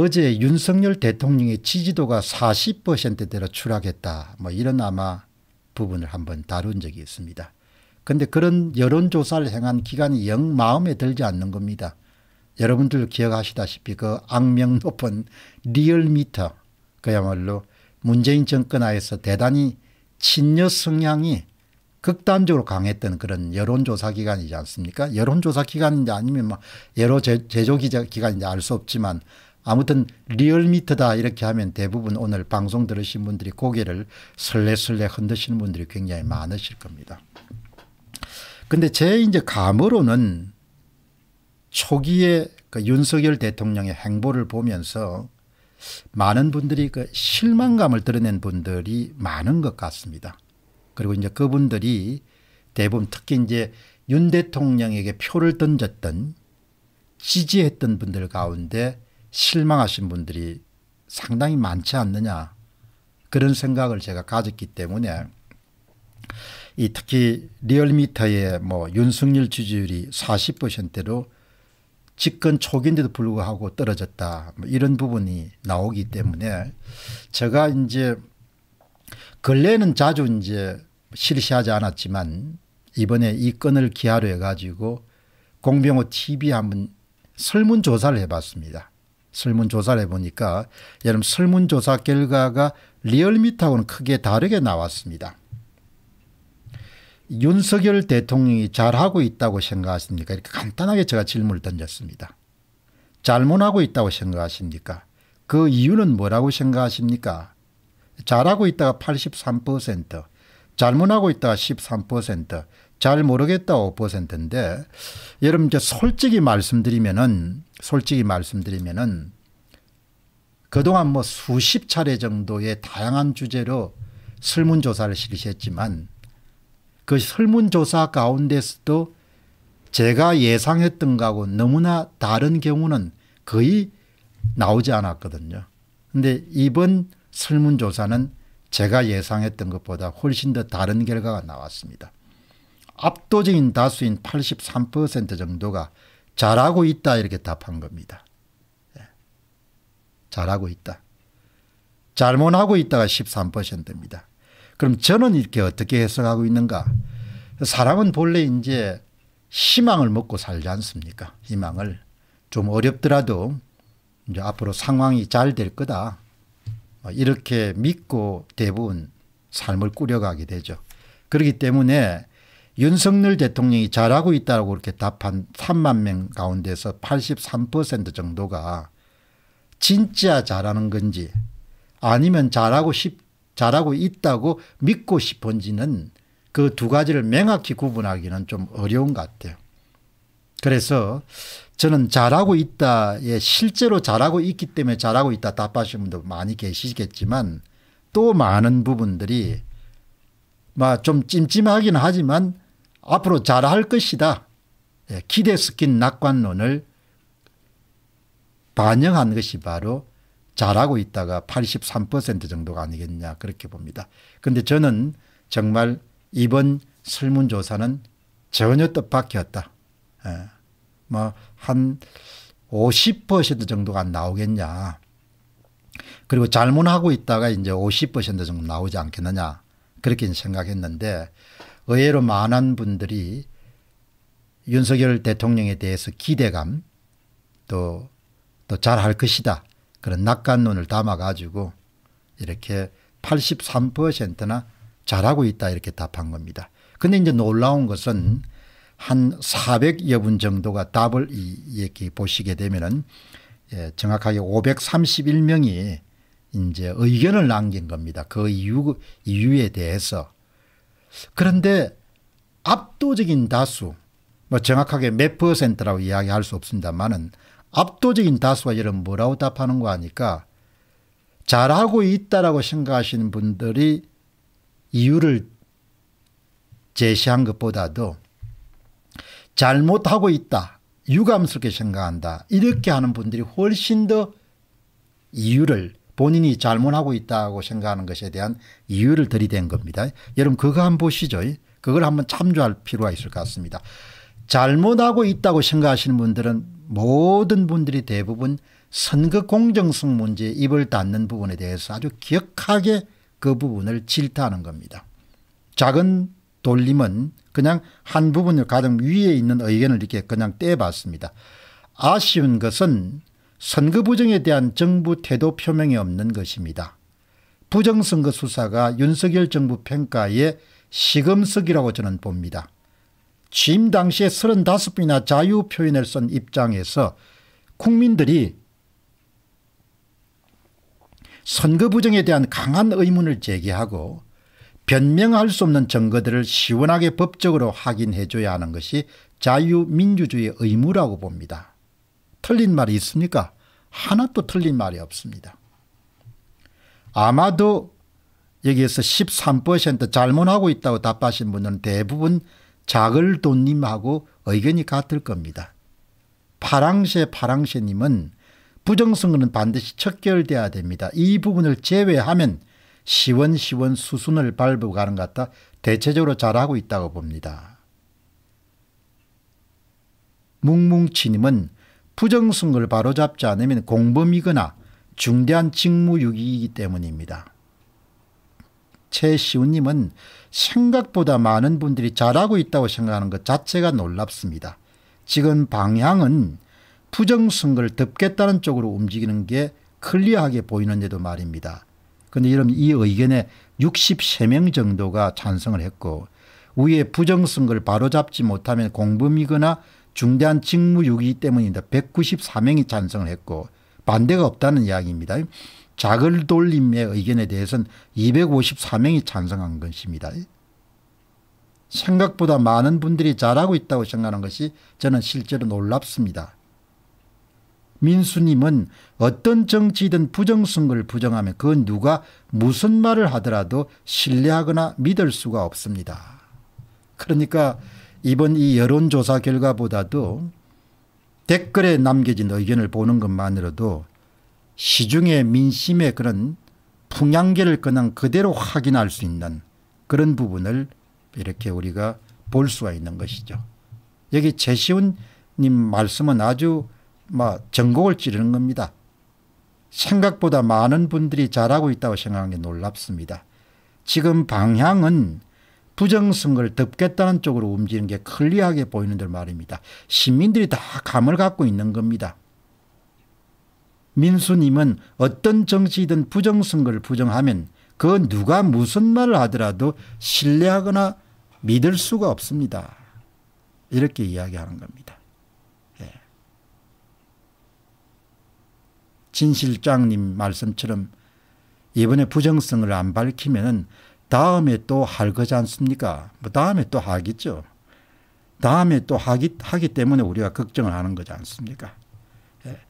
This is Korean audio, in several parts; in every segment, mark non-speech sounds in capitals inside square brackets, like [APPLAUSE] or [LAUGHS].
어제 윤석열 대통령의 지지도가 40%대로 추락했다. 뭐 이런 아마 부분을 한번 다룬 적이 있습니다. 근데 그런 여론조사를 행한 기간이 영 마음에 들지 않는 겁니다. 여러분들 기억하시다시피 그 악명 높은 리얼미터 그야말로 문재인 정권 하에서 대단히 친여 성향이 극단적으로 강했던 그런 여론조사 기관이지 않습니까? 여론조사 기관인지 아니면 뭐 여러 제조 기관인지 알 수 없지만 아무튼 리얼미터다 이렇게 하면 대부분 오늘 방송 들으신 분들이 고개를 슬레슬레 흔드시는 분들이 굉장히 많으실 겁니다. 근데 제 이제 감으로는 초기에 그 윤석열 대통령의 행보를 보면서 많은 분들이 그 실망감을 드러낸 분들이 많은 것 같습니다. 그리고 이제 그분들이 대부분 특히 이제 윤 대통령에게 표를 던졌던 지지했던 분들 가운데 실망하신 분들이 상당히 많지 않느냐 그런 생각을 제가 가졌기 때문에 이 특히 리얼미터의 뭐 윤석열 지지율이 40%대로 집권 초기인데도 불구하고 떨어졌다 뭐 이런 부분이 나오기 때문에 제가 이제 근래는 자주 이제 실시하지 않았지만 이번에 이 건을 기하로 해가지고 공병호 TV 한번 설문조사를 해봤습니다. 설문조사를 해보니까 여러분 설문조사 결과가 리얼미터하고는 크게 다르게 나왔습니다. 윤석열 대통령이 잘하고 있다고 생각하십니까? 이렇게 간단하게 제가 질문을 던졌습니다. 잘못하고 있다고 생각하십니까? 그 이유는 뭐라고 생각하십니까? 잘하고 있다가 83%, 잘못하고 있다가 13%, 잘 모르겠다 5%인데 여러분 이제 솔직히 말씀드리면은 솔직히 말씀드리면은 그동안 뭐 수십 차례 정도의 다양한 주제로 설문조사를 실시했지만 그 설문조사 가운데서도 제가 예상했던 거하고 너무나 다른 경우는 거의 나오지 않았거든요. 근데 이번 설문조사는 제가 예상했던 것보다 훨씬 더 다른 결과가 나왔습니다. 압도적인 다수인 83% 정도가 잘하고 있다 이렇게 답한 겁니다. 예. 잘하고 있다. 잘못하고 있다가 13%입니다. 그럼 저는 이렇게 어떻게 해석하고 있는가? 사람은 본래 이제 희망을 먹고 살지 않습니까? 희망을. 좀 어렵더라도 이제 앞으로 상황이 잘 될 거다. 뭐 이렇게 믿고 대부분 삶을 꾸려가게 되죠. 그렇기 때문에 윤석열 대통령이 잘하고 있다고 그렇게 답한 3만 명 가운데서 83% 정도가 진짜 잘하는 건지 아니면 잘하고 싶 잘하고 있다고 믿고 싶은지는 그 두 가지를 명확히 구분하기는 좀 어려운 것 같아요. 그래서 저는 잘하고 있다에 예, 실제로 잘하고 있기 때문에 잘하고 있다 답하시는 분도 많이 계시겠지만 또 많은 부분들이 좀 찜찜하긴 하지만 앞으로 잘할 것이다. 예, 기대 섞인 낙관론을 반영한 것이 바로 잘하고 있다가 83% 정도가 아니겠냐 그렇게 봅니다. 그런데 저는 정말 이번 설문조사는 전혀 뜻밖이었다. 예, 뭐한 50% 정도가 나오겠냐. 그리고 잘못하고 있다가 이제 50% 정도 나오지 않겠느냐. 그렇게 생각했는데 의외로 많은 분들이 윤석열 대통령에 대해서 기대감 또 또 잘할 것이다 그런 낙관론을 담아가지고 이렇게 83%나 잘하고 있다 이렇게 답한 겁니다. 근데 이제 놀라운 것은 한 400여 분 정도가 답을 이렇게 보시게 되면은 예, 정확하게 531명이 이제 의견을 남긴 겁니다. 그 이유, 이유에 대해서 그런데 압도적인 다수 뭐 정확하게 몇 퍼센트라고 이야기할 수 없습니다만은 압도적인 다수가 이런 뭐라고 답하는거 하니까 잘하고 있다라고 생각하시는 분들이 이유를 제시한 것보다도 잘못하고 있다 유감스럽게 생각한다 이렇게 하는 분들이 훨씬 더 이유를 본인이 잘못하고 있다고 생각하는 것에 대한 이유를 들이댄 겁니다. 여러분 그거 한번 보시죠. 그걸 한번 참조할 필요가 있을 것 같습니다. 잘못하고 있다고 생각하시는 분들은 모든 분들이 대부분 선거 공정성 문제에 입을 닫는 부분에 대해서 아주 격하게 그 부분을 질타하는 겁니다. 작은 돌림은 그냥 한 부분을 가장 위에 있는 의견을 이렇게 그냥 떼봤습니다. 아쉬운 것은 선거 부정에 대한 정부 태도 표명이 없는 것입니다. 부정선거 수사가 윤석열 정부 평가의 시금석이라고 저는 봅니다. 취임 당시에 35번이나 자유 표현을 쓴 입장에서 국민들이 선거 부정에 대한 강한 의문을 제기하고 변명할 수 없는 증거들을 시원하게 법적으로 확인해 줘야 하는 것이 자유민주주의 의무라고 봅니다. 틀린 말이 있습니까? 하나도 틀린 말이 없습니다. 아마도 여기에서 13% 잘못하고 있다고 답하신 분은 대부분 자글돈님하고 의견이 같을 겁니다. 파랑새 파랑새님은 부정선거는 반드시 척결돼야 됩니다. 이 부분을 제외하면 시원시원 수순을 밟고 가는 것 같아 대체적으로 잘하고 있다고 봅니다. 뭉뭉치님은 부정선거를 바로잡지 않으면 공범이거나 중대한 직무유기이기 때문입니다. 최시우님은 생각보다 많은 분들이 잘하고 있다고 생각하는 것 자체가 놀랍습니다. 지금 방향은 부정선거를 덮겠다는 쪽으로 움직이는 게 클리어하게 보이는데도 말입니다. 그런데 여러분 이 의견에 63명 정도가 찬성을 했고 위에 부정선거를 바로잡지 못하면 공범이거나 중대한 직무유기 때문이다. 194명이 찬성을 했고 반대가 없다는 이야기입니다. 자글 돌림의 의견에 대해서는 254명이 찬성한 것입니다. 생각보다 많은 분들이 잘하고 있다고 생각하는 것이 저는 실제로 놀랍습니다. 민수님은 어떤 정치든 부정선거를 부정하면 그 누가 무슨 말을 하더라도 신뢰하거나 믿을 수가 없습니다. 그러니까 이번 이 여론조사 결과보다도 댓글에 남겨진 의견을 보는 것만으로도 시중의 민심의 그런 풍향계를 그냥 그대로 확인할 수 있는 그런 부분을 이렇게 우리가 볼 수가 있는 것이죠. 여기 최시훈님 말씀은 아주 막 전곡을 찌르는 겁니다. 생각보다 많은 분들이 잘하고 있다고 생각하는 게 놀랍습니다. 지금 방향은 부정선거를 덮겠다는 쪽으로 움직이는 게 클리어하게 보이는들 말입니다. 시민들이 다 감을 갖고 있는 겁니다. 민수님은 어떤 정치이든 부정선거를 부정하면 그 누가 무슨 말을 하더라도 신뢰하거나 믿을 수가 없습니다. 이렇게 이야기하는 겁니다. 예. 진 실장님 말씀처럼 이번에 부정성을 안 밝히면 다음에 또 할 거지 않습니까? 뭐 다음에 또 하겠죠. 다음에 또 하기, 하기 때문에 우리가 걱정을 하는 거지 않습니까? 예.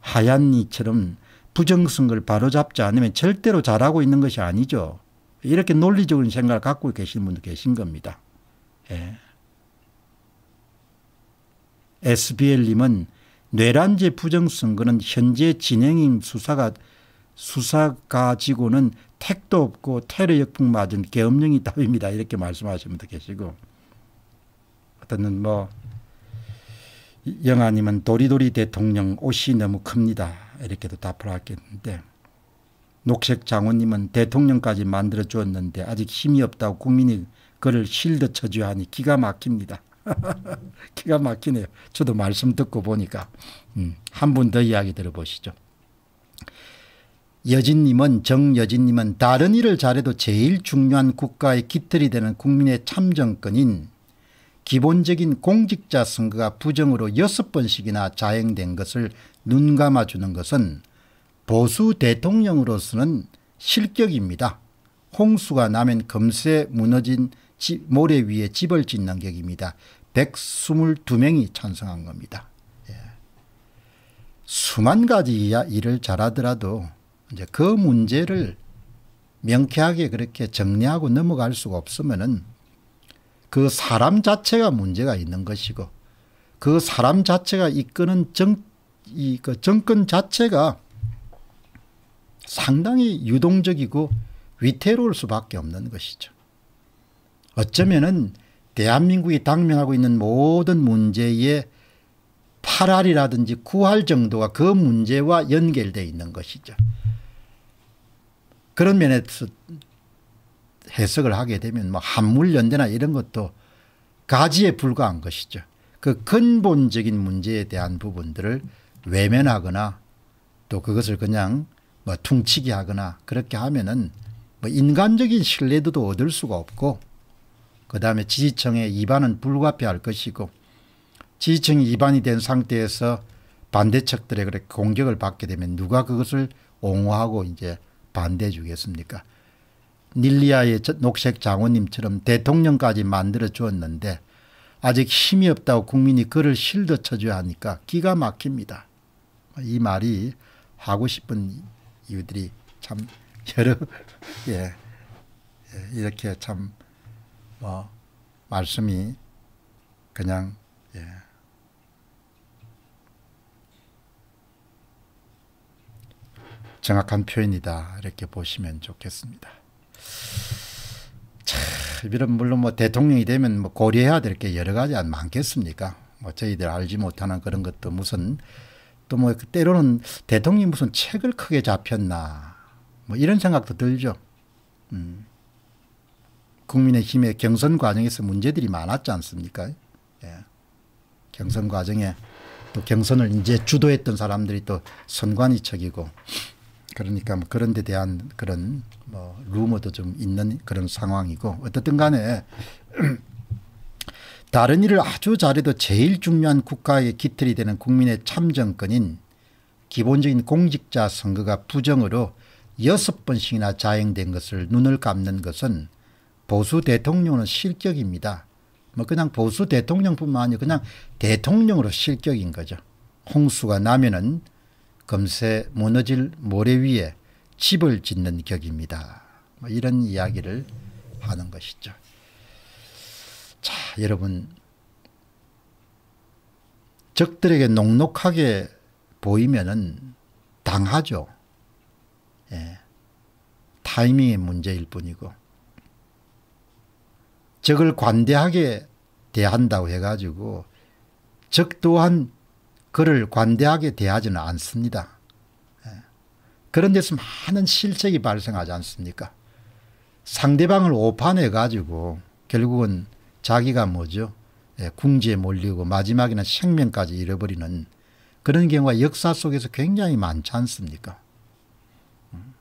하얀 이처럼 부정성을 바로잡지 않으면 절대로 잘하고 있는 것이 아니죠. 이렇게 논리적인 생각을 갖고 계신 분도 계신 겁니다. 예. SBL님은 뇌란제 부정선거는 현재 진행인 수사가 수사 가지고는 택도 없고 테러 역풍 맞은 개엄령이 답입니다. 이렇게 말씀하시 분도 계시고 어떤 뭐 영아님은 도리도리 대통령 옷이 너무 큽니다. 이렇게도 답을 하겠는데 녹색 장호님은 대통령까지 만들어 주었는데 아직 힘이 없다고 국민이 그를 실드 쳐줘야 하니 기가 막힙니다. [LAUGHS] 기가 막히네요. 저도 말씀 듣고 보니까 음, 한분 더 이야기 들어보시죠. 여진님은 정여진님은 다른 일을 잘해도 제일 중요한 국가의 깃털이 되는 국민의 참정권인 기본적인 공직자 선거가 부정으로 여섯 번씩이나 자행된 것을 눈감아주는 것은 보수 대통령으로서는 실격입니다. 홍수가 나면 금세 무너진 집, 모래 위에 집을 짓는 격입니다. 122명이 찬성한 겁니다. 예. 수만 가지 일을 잘하더라도 이제 그 문제를 명쾌하게 그렇게 정리하고 넘어갈 수가 없으면은 그 사람 자체가 문제가 있는 것이고 그 사람 자체가 이끄는 정, 이, 그 정권 자체가 상당히 유동적이고 위태로울 수밖에 없는 것이죠. 어쩌면은 대한민국이 당면하고 있는 모든 문제의 8알이라든지 9할 정도가 그 문제와 연결되어 있는 것이죠. 그런 면에서 해석을 하게 되면 뭐 한물연대나 이런 것도 가지에 불과한 것이죠. 그 근본적인 문제에 대한 부분들을 외면하거나 또 그것을 그냥 뭐 퉁치기 하거나 그렇게 하면은 뭐 인간적인 신뢰도도 얻을 수가 없고 그다음에 지지층의 이반은 불가피할 것이고 지지층이 이반이 된 상태에서 반대측들의 그렇게 공격을 받게 되면 누가 그것을 옹호하고 이제 반대해 주겠습니까 닐리아의 녹색 장원님처럼 대통령까지 만들어 주었는데 아직 힘이 없다고 국민이 그를 실드 쳐줘야 하니까 기가 막힙니다. 이 말이 하고 싶은 이유들이 참 여러 [LAUGHS] 예, 예 이렇게 참 뭐 말씀이 그냥 예. 정확한 표현이다. 이렇게 보시면 좋겠습니다. 차, 이런 물론 뭐 대통령이 되면 뭐 고려해야 될 게 여러 가지 안 많겠습니까? 뭐 저희들 알지 못하는 그런 것도 무슨 또 뭐 때로는 대통령이 무슨 책을 크게 잡혔나 뭐 이런 생각도 들죠. 음. 국민의힘의 경선 과정에서 문제들이 많았지 않습니까? 예. 경선 과정에 또 경선을 이제 주도했던 사람들이 또 선관위측이고 그러니까 뭐 그런 데 대한 그런 뭐 루머도 좀 있는 그런 상황이고 어떻든 간에 [CLEARS THROAT] 다른 일을 아주 잘해도 제일 중요한 국가의 기틀이 되는 국민의 참정권인 기본적인 공직자 선거가 부정으로 여섯 번씩이나 자행된 것을 눈을 감는 것은 보수 대통령은 실격입니다. 뭐 그냥 보수 대통령뿐만 아니라 그냥 대통령으로 실격인 거죠. 홍수가 나면은 금세 무너질 모래 위에 집을 짓는 격입니다. 뭐 이런 이야기를 하는 것이죠. 자, 여러분 적들에게 녹록하게 보이면은 당하죠. 예. 타이밍의 문제일 뿐이고 적을 관대하게 대한다고 해가지고 적 또한 그를 관대하게 대하지는 않습니다. 예. 그런 데서 많은 실책이 발생하지 않습니까? 상대방을 오판해 가지고 결국은 자기가 뭐죠? 예, 궁지에 몰리고 마지막에는 생명까지 잃어버리는 그런 경우가 역사 속에서 굉장히 많지 않습니까? 음.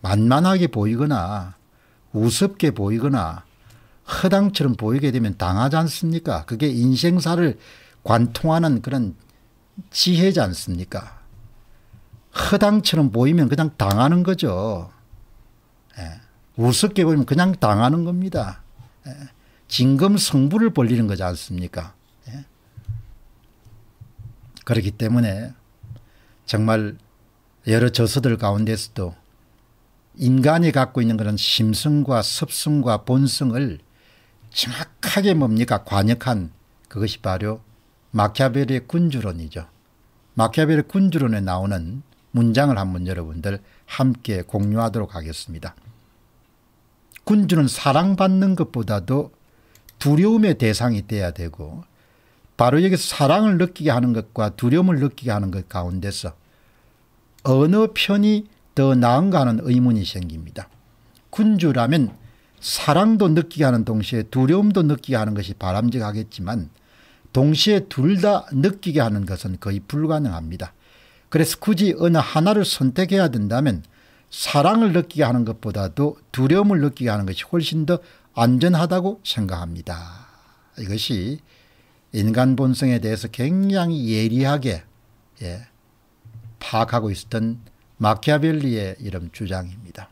만만하게 보이거나 우습게 보이거나 허당처럼 보이게 되면 당하지 않습니까? 그게 인생사를 관통하는 그런 지혜지 않습니까? 허당처럼 보이면 그냥 당하는 거죠. 예. 우습게 보이면 그냥 당하는 겁니다. 예. 진금 성부를 벌리는 거지 않습니까? 예. 그렇기 때문에 정말 여러 저서들 가운데서도 인간이 갖고 있는 그런 심성과 습성과 본성을 정확하게 뭡니까 관역한 그것이 바로 마키아벨의 군주론이죠. 마키아벨의 군주론에 나오는 문장을 한번 여러분들 함께 공유하도록 하겠습니다. 군주는 사랑받는 것보다도 두려움의 대상이 돼야 되고 바로 여기서 사랑을 느끼게 하는 것과 두려움을 느끼게 하는 것 가운데서 어느 편이 더 나은가 하는 의문이 생깁니다. 군주라면 사랑도 느끼게 하는 동시에 두려움도 느끼게 하는 것이 바람직하겠지만 동시에 둘 다 느끼게 하는 것은 거의 불가능합니다. 그래서 굳이 어느 하나를 선택해야 된다면 사랑을 느끼게 하는 것보다도 두려움을 느끼게 하는 것이 훨씬 더 안전하다고 생각합니다. 이것이 인간 본성에 대해서 굉장히 예리하게 예, 파악하고 있었던 마키아벨리의 이런 주장입니다.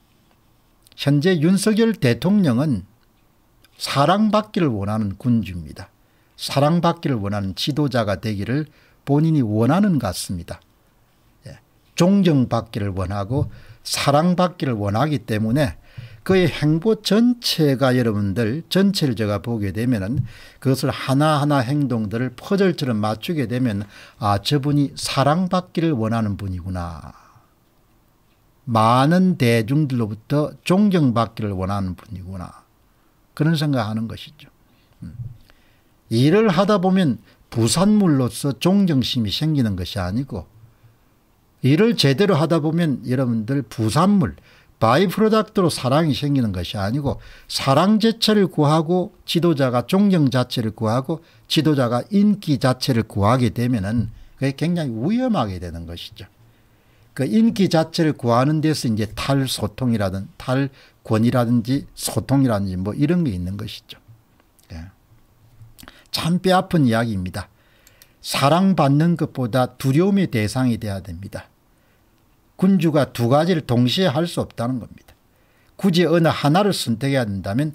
현재 윤석열 대통령은 사랑받기를 원하는 군주입니다. 사랑받기를 원하는 지도자가 되기를 본인이 원하는 것 같습니다. 예. 존경받기를 원하고 사랑받기를 원하기 때문에 그의 행보 전체가 여러분들 전체를 제가 보게 되면 그것을 하나하나 행동들을 퍼즐처럼 맞추게 되면 아 저분이 사랑받기를 원하는 분이구나. 많은 대중들로부터 존경받기를 원하는 분이구나. 그런 생각하는 것이죠. 음. 일을 하다 보면 부산물로서 존경심이 생기는 것이 아니고 일을 제대로 하다 보면 여러분들 부산물 바이프로덕트로 사랑이 생기는 것이 아니고 사랑 자체를 구하고 지도자가 존경 자체를 구하고 지도자가 인기 자체를 구하게 되면은 그게 굉장히 위험하게 되는 것이죠. 그 인기 자체를 구하는 데서 이제 탈소통이라든 탈권이라든지 소통이라든지 뭐 이런 게 있는 것이죠. 참 뼈아픈 이야기입니다. 사랑받는 것보다 두려움의 대상이 돼야 됩니다. 군주가 두 가지를 동시에 할 수 없다는 겁니다. 굳이 어느 하나를 선택해야 된다면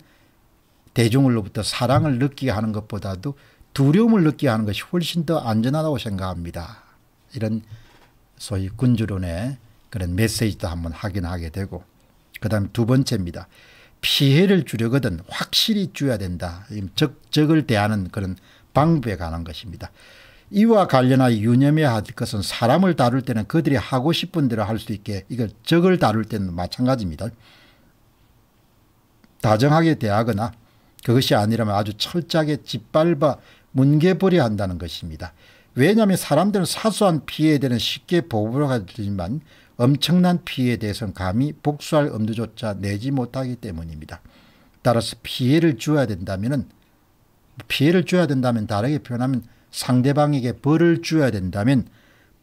대중으로부터 사랑을 느끼게 하는 것보다도 두려움을 느끼게 하는 것이 훨씬 더 안전하다고 생각합니다. 이런 소위 군주론의 그런 메시지도 한번 확인하게 되고 그 다음 두 번째입니다. 피해를 주려거든 확실히 줘야 된다. 적, 적을 대하는 그런 방법에 관한 것입니다. 이와 관련하여 유념해야 할 것은 사람을 다룰 때는 그들이 하고 싶은 대로 할 수 있게 이걸 적을 다룰 때는 마찬가지입니다. 다정하게 대하거나 그것이 아니라면 아주 철저하게 짓밟아 뭉개버려야 한다는 것입니다. 왜냐하면 사람들은 사소한 피해에 대해 쉽게 보복을 하지만 엄청난 피해에 대해서는 감히 복수할 엄두조차 내지 못하기 때문입니다. 따라서 피해를 줘야 된다면 피해를 줘야 된다면 다르게 표현하면 상대방에게 벌을 줘야 된다면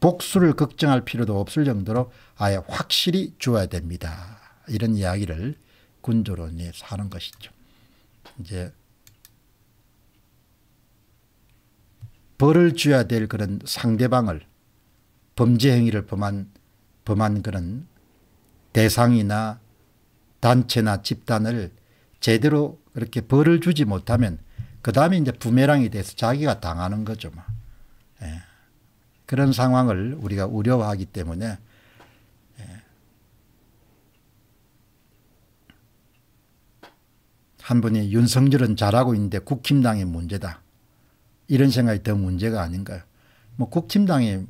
복수를 걱정할 필요도 없을 정도로 아예 확실히 줘야 됩니다. 이런 이야기를 군조론이 하는 것이죠. 이제 벌을 줘야 될 그런 상대방을 범죄 행위를 범한 범한 그는 대상이나 단체나 집단을 제대로 그렇게 벌을 주지 못하면 그 다음에 이제 부메랑이 돼서 자기가 당하는 거죠. 뭐. 예. 그런 상황을 우리가 우려하기 때문에 예. 한 분이 윤석열은 잘하고 있는데 국힘당이 문제다. 이런 생각이 더 문제가 아닌가요? 뭐 국힘당이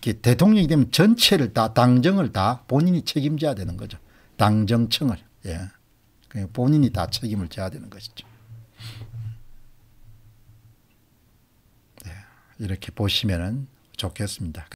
대통령이 되면 전체를 다 당정을 다 본인이 책임져야 되는 거죠. 당정청을. 예. 본인이 다 책임을 져야 되는 것이죠. 예. 이렇게 보시면 좋겠습니다.